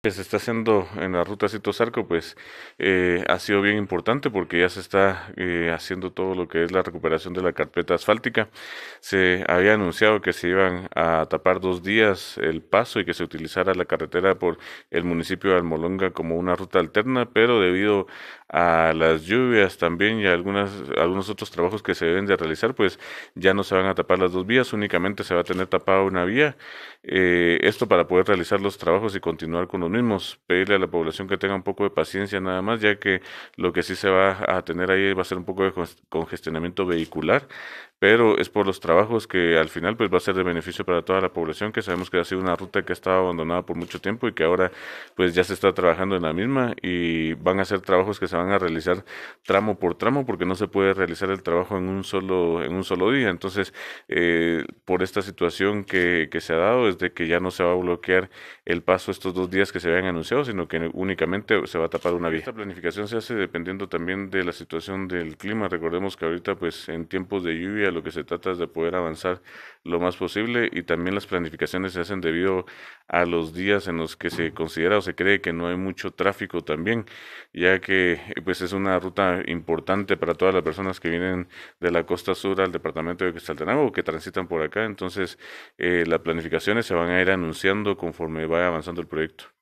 que se está haciendo en la ruta Citosarco, pues eh, ha sido bien importante porque ya se está eh, haciendo todo lo que es la recuperación de la carpeta asfáltica. Se había anunciado que se iban a tapar dos días el paso y que se utilizara la carretera por el municipio de Almolonga como una ruta alterna, pero debido a las lluvias también y a algunas, algunos otros trabajos que se deben de realizar, pues ya no se van a tapar las dos vías, únicamente se va a tener tapada una vía. Eh, esto para poder realizar los trabajos y continuar con los pedirle a la población que tenga un poco de paciencia nada más, ya que lo que sí se va a tener ahí va a ser un poco de congestionamiento vehicular, pero es por los trabajos que al final pues va a ser de beneficio para toda la población, que sabemos que ha sido una ruta que ha estado abandonada por mucho tiempo y que ahora pues ya se está trabajando en la misma y van a ser trabajos que se van a realizar tramo por tramo porque no se puede realizar el trabajo en un solo en un solo día, entonces eh, por esta situación que, que se ha dado es de que ya no se va a bloquear el paso estos dos días que se habían anunciado, sino que únicamente se va a tapar una vía. Esta planificación se hace dependiendo también de la situación del clima, recordemos que ahorita pues en tiempos de lluvia lo que se trata es de poder avanzar lo más posible y también las planificaciones se hacen debido a los días en los que se considera o se cree que no hay mucho tráfico también, ya que pues es una ruta importante para todas las personas que vienen de la costa sur al departamento de o que transitan por acá, entonces eh, las planificaciones se van a ir anunciando conforme vaya avanzando el proyecto.